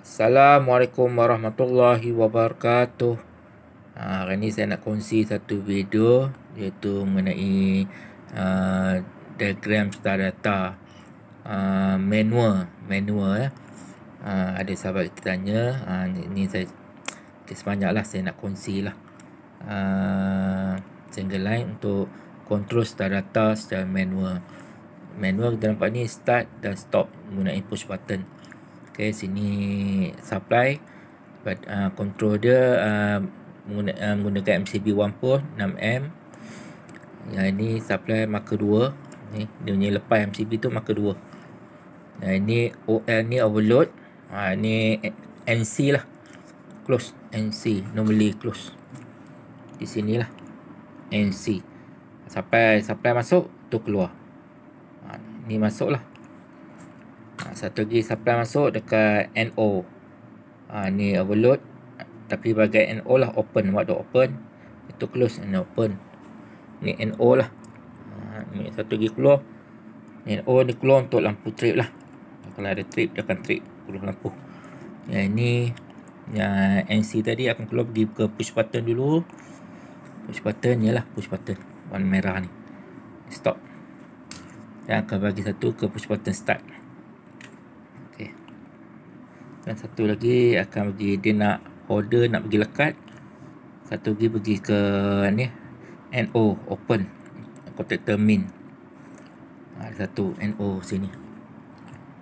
Assalamualaikum warahmatullahi wabarakatuh. Ha, hari ni saya nak kongsi satu video iaitu mengenai uh, diagram star data uh, manual manual eh. uh, ada sahabat kita tanya uh, ni, ni saya okay, sepanjang lah saya nak kongsi lah uh, single line untuk kontrol star data secara manual manual kita nampak ni start dan stop menggunakan push button okay, sini supply But, uh, control dia uh, uh menggunakan MCB 6 m yang ini supply marker 2 ni, dia punya lepas MCB tu marker 2 yang ini OL ni overload ha, ni NC lah close NC normally close di sini lah NC supply, supply masuk tu keluar ha, ni masuk lah Ah, satu lagi supply masuk dekat NO ha, ah, ni overload tapi bagai NO lah open what the open itu close and open ni NO lah ha, ni satu lagi keluar ni NO ni keluar untuk lampu trip lah kalau ada trip dia akan trip Puluh lampu yang ni yang NC tadi akan keluar pergi ke push button dulu push button ni lah push button warna merah ni stop yang akan bagi satu ke push button start dan satu lagi akan pergi dia nak order nak pergi lekat satu lagi pergi ke ni NO open contact termin ha, ada satu NO sini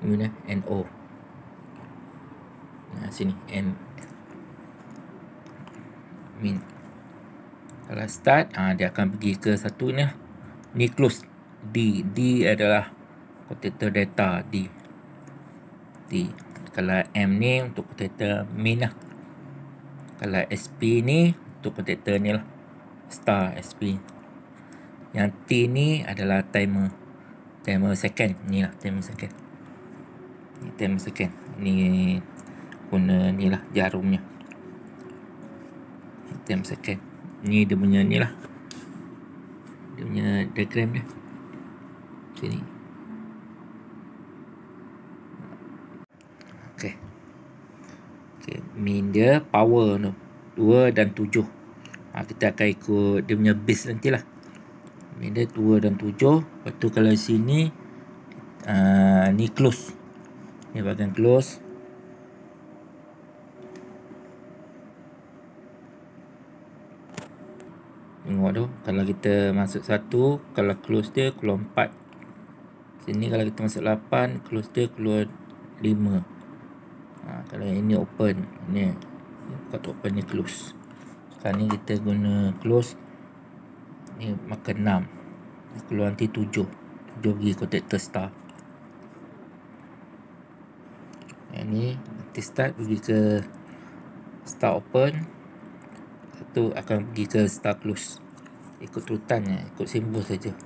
ini ni NO nah, ha, sini N min kalau start ah dia akan pergi ke satu ni ni close D D adalah contact data D seperti kalau M ni untuk kontaktor min lah. Kalau SP ni untuk kontaktor ni lah. Star SP. Yang T ni adalah timer. Timer second. Ni lah timer second. Ni timer second. Ni guna ni lah jarumnya. timer second. Ni dia punya ni lah. Dia punya diagram dia. Sini. Okay, Min dia power no. 2 dan 7 ha, Kita akan ikut dia punya base nanti lah Min dia 2 dan 7 Lepas tu kalau sini uh, Ni close Ni bahagian close Tengok tu Kalau kita masuk satu, Kalau close dia keluar 4 Sini kalau kita masuk 8 Close dia keluar 5 ha, kalau yang ini open ni kat open ni close sekarang ni kita guna close ni maka 6 keluar nanti 7 7 pergi contactor start. yang ni nanti start pergi ke start open tu akan pergi ke start close ikut rutan ya ikut simbol saja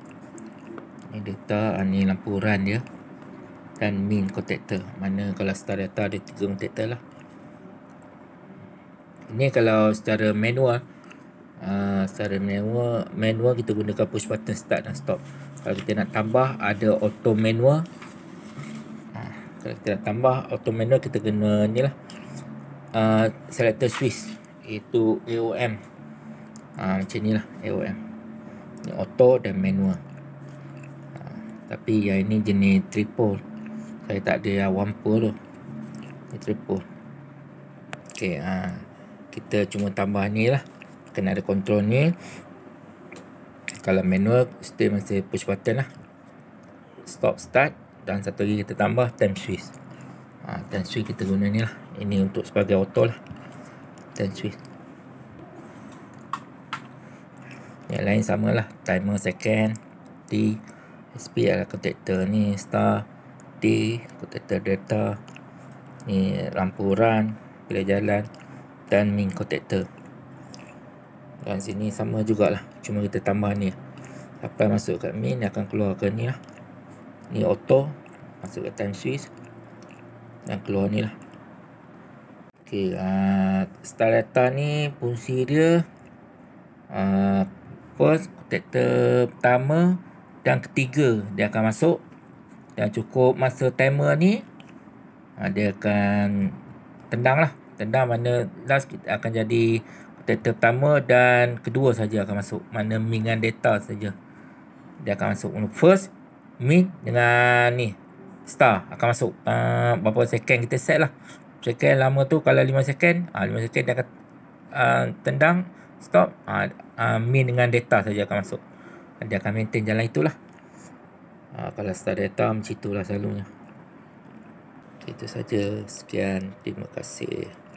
ini data ini ah, lampu run dia ya dan min contactor mana kalau setara data ada tiga contactor lah ini kalau secara manual uh, secara manual manual kita gunakan push button start dan stop kalau kita nak tambah ada auto manual ah, kalau kita nak tambah auto manual kita kena ni lah uh, selector Swiss itu AOM uh, macam ni lah AOM ini auto dan manual uh, tapi yang ini jenis triple saya tak ada yang wampa tu Ni triple Ok ha. Ah, kita cuma tambah ni lah Kena ada kontrol ni Kalau manual Still masih push button lah Stop start Dan satu lagi kita tambah Time switch ha, Time switch kita guna ni lah Ini untuk sebagai auto lah Time switch Yang lain samalah Timer second T SP adalah contactor ni Star mati kotak data ni lampu run pilihan jalan dan main kotak dan sini sama jugalah cuma kita tambah ni apply masuk kat main dia akan keluar ke ni lah ni auto masuk kat time switch dan keluar ni lah ok uh, ah, style data ni fungsi dia uh, first kotak pertama dan ketiga dia akan masuk dah cukup masa timer ni ah, dia akan tendang lah tendang mana last kita akan jadi potator pertama dan kedua saja akan masuk mana min dan data saja dia akan masuk first min dengan ni star akan masuk uh, berapa second kita set lah second lama tu kalau 5 second uh, ah, 5 second dia akan uh, tendang stop uh, uh, min dengan data saja akan masuk dia akan maintain jalan itulah ha, kalau start data macam itulah selalunya itu saja sekian terima kasih